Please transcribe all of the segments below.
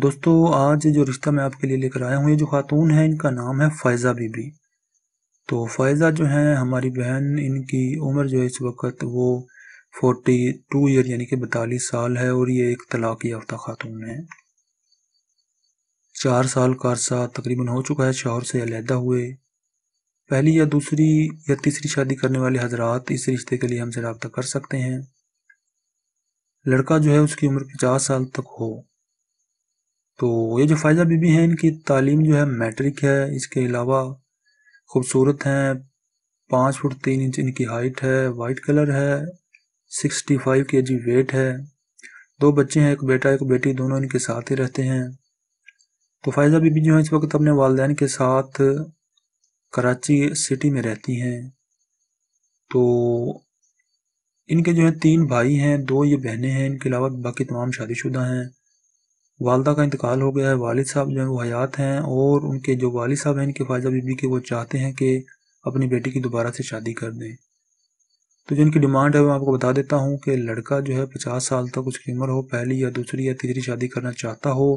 दोस्तों आज जो रिश्ता मैं आपके लिए लेकर आया हूँ ये जो खातून है इनका नाम है फ़ैज़ा बीबी तो फ़ैज़ा जो है हमारी बहन इनकी उम्र जो है इस वक्त वो फोर्टी टू ईयर यानी कि बतालीस साल है और ये एक तलाक़ याफ्ता खातून है चार साल का अरसा तकरीबन हो चुका है शोहर से अलहदा हुए पहली या दूसरी या तीसरी शादी करने वाले हजरात इस रिश्ते के लिए हमसे रबता कर सकते हैं लड़का जो है उसकी उम्र पचास साल तक हो तो ये जो फ़ायज़ा बीबी हैं इनकी तालीम जो है मैट्रिक है इसके अलावा खूबसूरत हैं पाँच फुट तीन इंच इनकी हाइट है वाइट कलर है sixty five K G wait है दो बच्चे हैं एक बेटा एक बेटी दोनों इनके साथ ही रहते हैं तो फ़ायज़ा बीबी जो है इस वक्त अपने वालदेन के साथ कराची सिटी में रहती हैं तो इनके जो है तीन भाई हैं दो ये बहनें हैं इनके अलावा बाकी तमाम शादीशुदा हैं वालदा का इंतकाल हो गया है वालिद साहब जो है वो हयात हैं और उनके जो वालिद साहब हैं इनके ख्वाजा बीबी के वो चाहते हैं कि अपनी बेटी की दोबारा से शादी कर दें तो जो इनकी डिमांड है मैं आपको बता देता हूँ कि लड़का जो है पचास साल तक उसकी उम्र हो पहली या दूसरी या तीसरी शादी करना चाहता हो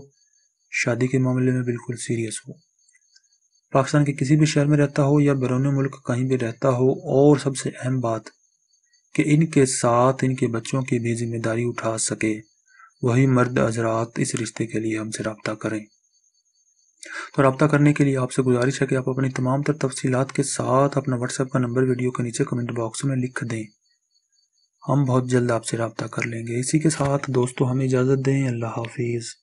शादी के मामले में बिल्कुल सीरियस हो पाकिस्तान के किसी भी शहर में रहता हो या बैरून मुल्क कहीं भी रहता हो और सबसे अहम बात कि इनके साथ इनके बच्चों की भी जिम्मेदारी उठा सके वही मर्द हजरात इस रिश्ते के लिए हमसे रबता करें तो रबता करने के लिए आपसे गुजारिश है कि आप अपनी तमाम तर तफसीत के साथ अपना व्हाट्सएप का नंबर वीडियो के नीचे कमेंट बॉक्स में लिख दें हम बहुत जल्द आपसे रबता कर लेंगे इसी के साथ दोस्तों हमें इजाज़त दें अल्लाह हाफिज़